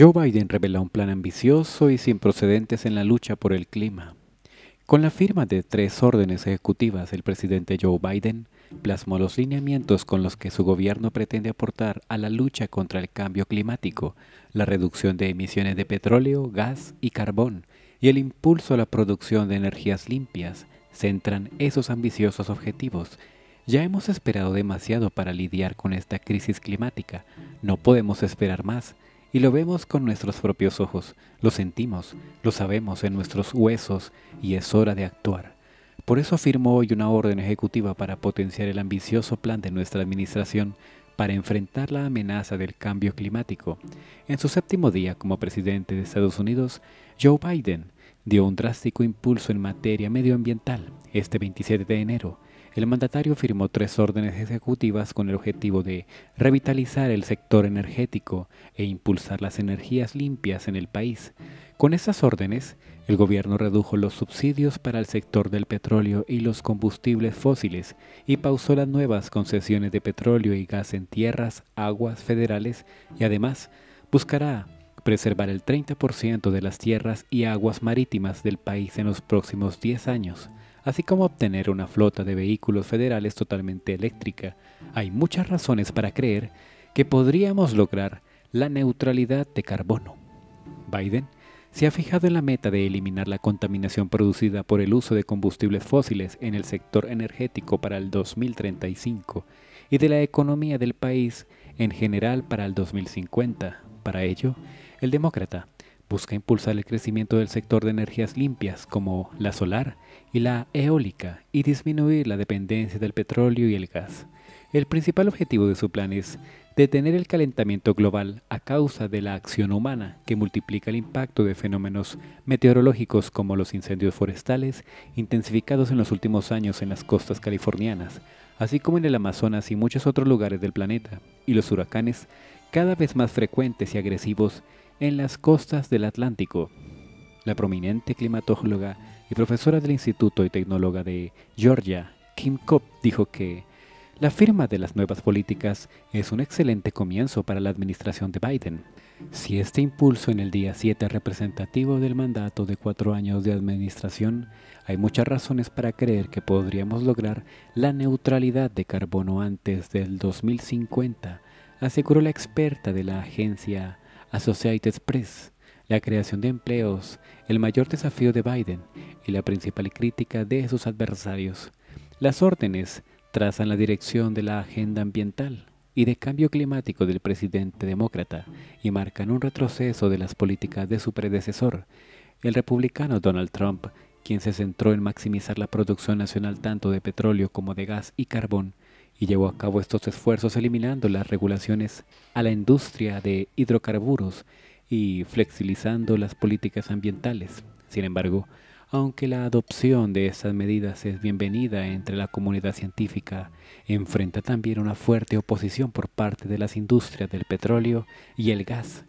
Joe Biden revela un plan ambicioso y sin procedentes en la lucha por el clima. Con la firma de tres órdenes ejecutivas, el presidente Joe Biden plasmó los lineamientos con los que su gobierno pretende aportar a la lucha contra el cambio climático, la reducción de emisiones de petróleo, gas y carbón, y el impulso a la producción de energías limpias, centran esos ambiciosos objetivos. Ya hemos esperado demasiado para lidiar con esta crisis climática, no podemos esperar más, y lo vemos con nuestros propios ojos, lo sentimos, lo sabemos en nuestros huesos y es hora de actuar. Por eso firmó hoy una orden ejecutiva para potenciar el ambicioso plan de nuestra administración para enfrentar la amenaza del cambio climático. En su séptimo día como presidente de Estados Unidos, Joe Biden dio un drástico impulso en materia medioambiental este 27 de enero el mandatario firmó tres órdenes ejecutivas con el objetivo de revitalizar el sector energético e impulsar las energías limpias en el país. Con esas órdenes, el gobierno redujo los subsidios para el sector del petróleo y los combustibles fósiles y pausó las nuevas concesiones de petróleo y gas en tierras, aguas federales y además buscará preservar el 30% de las tierras y aguas marítimas del país en los próximos 10 años así como obtener una flota de vehículos federales totalmente eléctrica, hay muchas razones para creer que podríamos lograr la neutralidad de carbono. Biden se ha fijado en la meta de eliminar la contaminación producida por el uso de combustibles fósiles en el sector energético para el 2035 y de la economía del país en general para el 2050. Para ello, el demócrata busca impulsar el crecimiento del sector de energías limpias como la solar y la eólica y disminuir la dependencia del petróleo y el gas. El principal objetivo de su plan es detener el calentamiento global a causa de la acción humana que multiplica el impacto de fenómenos meteorológicos como los incendios forestales intensificados en los últimos años en las costas californianas, así como en el Amazonas y muchos otros lugares del planeta, y los huracanes cada vez más frecuentes y agresivos en las costas del Atlántico. La prominente climatóloga y profesora del Instituto y Tecnóloga de Georgia, Kim Cobb, dijo que la firma de las nuevas políticas es un excelente comienzo para la administración de Biden. Si este impulso en el día 7 representativo del mandato de cuatro años de administración, hay muchas razones para creer que podríamos lograr la neutralidad de carbono antes del 2050, aseguró la experta de la agencia Associated Press, la creación de empleos, el mayor desafío de Biden y la principal crítica de sus adversarios. Las órdenes trazan la dirección de la agenda ambiental y de cambio climático del presidente demócrata y marcan un retroceso de las políticas de su predecesor, el republicano Donald Trump, quien se centró en maximizar la producción nacional tanto de petróleo como de gas y carbón, y llevó a cabo estos esfuerzos eliminando las regulaciones a la industria de hidrocarburos y flexibilizando las políticas ambientales. Sin embargo, aunque la adopción de estas medidas es bienvenida entre la comunidad científica, enfrenta también una fuerte oposición por parte de las industrias del petróleo y el gas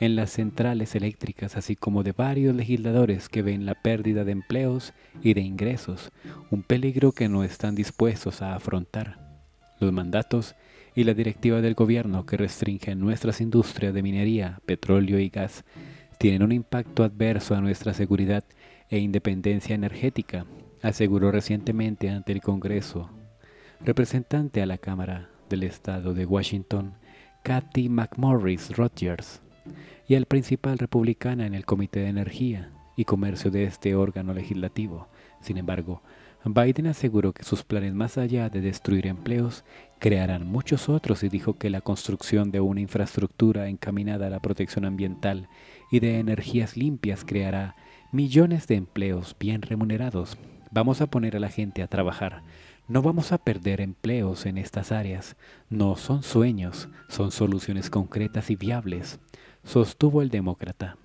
en las centrales eléctricas, así como de varios legisladores que ven la pérdida de empleos y de ingresos, un peligro que no están dispuestos a afrontar mandatos y la directiva del gobierno que restringe nuestras industrias de minería, petróleo y gas tienen un impacto adverso a nuestra seguridad e independencia energética, aseguró recientemente ante el Congreso. Representante a la Cámara del Estado de Washington, Kathy McMorris Rogers, y al principal republicana en el Comité de Energía y Comercio de este órgano legislativo. Sin embargo, Biden aseguró que sus planes más allá de destruir empleos crearán muchos otros y dijo que la construcción de una infraestructura encaminada a la protección ambiental y de energías limpias creará millones de empleos bien remunerados. Vamos a poner a la gente a trabajar. No vamos a perder empleos en estas áreas. No son sueños, son soluciones concretas y viables, sostuvo el demócrata.